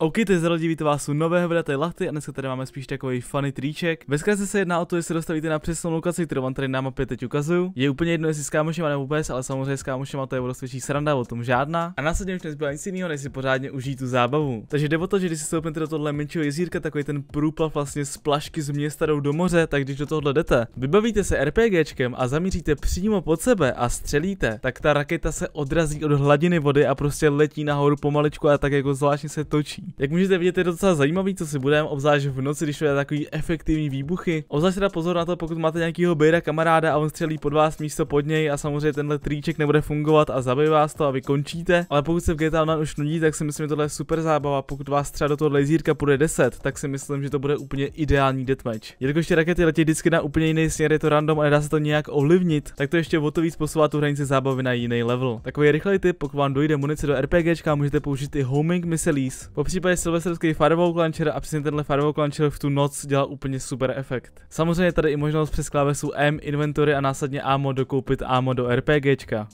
OK, teď zrodí vás u nového videa Lachty a dneska tady máme spíš takový funny triček. Bezkrátce se jedná o to, jestli dostavíte na přesnou lokaci, kterou vám tady na mapě teď ukazuju. Je úplně jedno, jestli s kámošema nebo bez, ale samozřejmě s kámošema to je prostě větší sranda, o tom žádná. A následně už nezbývá nic jiného, než si pořádně užít tu zábavu. Takže jde o to, že když si stoupnete do tohle menšího jezírka, takový ten průplav vlastně z plašky z města jdou do moře, tak když do tohohle jdete, vybavíte se RPGčkem a zamíříte přímo pod sebe a střelíte, tak ta raketa se odrazí od hladiny vody a prostě letí nahoru pomaličku a tak jako zvláštně se točí. Jak můžete vidět, je to docela zajímavý, co si budeme, obzvlášť v noci, když je takový efektivní výbuchy. Obzvlášť teda pozor na to, pokud máte nějakého bejra kamaráda a on střelí pod vás místo pod něj a samozřejmě tenhle triček nebude fungovat a zabije vás to a vy končíte. Ale pokud se v GTA Online už nudí, tak si myslím, že tohle je super zábava. Pokud vás třeba do toho laserka půjde 10, tak si myslím, že to bude úplně ideální deathmatch. Jelikož ty rakety letí vždycky na úplně jiný směr, je to random a nedá se to nějak ovlivnit, tak to ještě o to víc posouvá tu hranici zábavy na jiný level. Takový rychlý tip, pokud vám dojde munice do RPGčka, můžete použít i homing missiles případě silvestrovský fireball launcher a přesně tenhle fireball launcher v tu noc dělal úplně super efekt. Samozřejmě tady i možnost přes klávesu M, inventory a následně AMO dokoupit AMO do RPGčka.